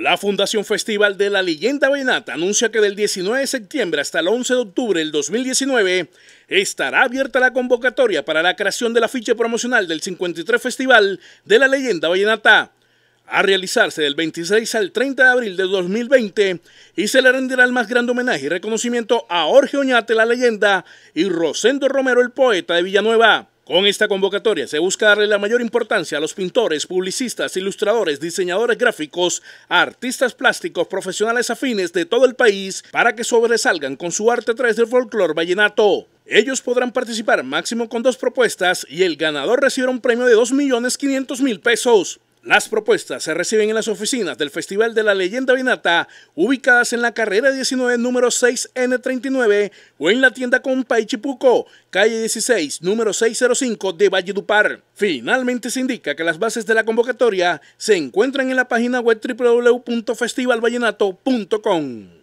La Fundación Festival de la Leyenda Vallenata anuncia que del 19 de septiembre hasta el 11 de octubre del 2019 estará abierta la convocatoria para la creación del afiche promocional del 53 Festival de la Leyenda Vallenata, a realizarse del 26 al 30 de abril del 2020 y se le rendirá el más grande homenaje y reconocimiento a Jorge Oñate, la leyenda, y Rosendo Romero, el poeta de Villanueva. Con esta convocatoria se busca darle la mayor importancia a los pintores, publicistas, ilustradores, diseñadores gráficos, artistas plásticos, profesionales afines de todo el país para que sobresalgan con su arte a través del folclore vallenato. Ellos podrán participar máximo con dos propuestas y el ganador recibirá un premio de 2.500.000 pesos. Las propuestas se reciben en las oficinas del Festival de la Leyenda Vinata, ubicadas en la carrera 19, número 6N39, o en la tienda Compay Chipuco, calle 16, número 605 de Valledupar. Finalmente se indica que las bases de la convocatoria se encuentran en la página web www.festivalvallenato.com.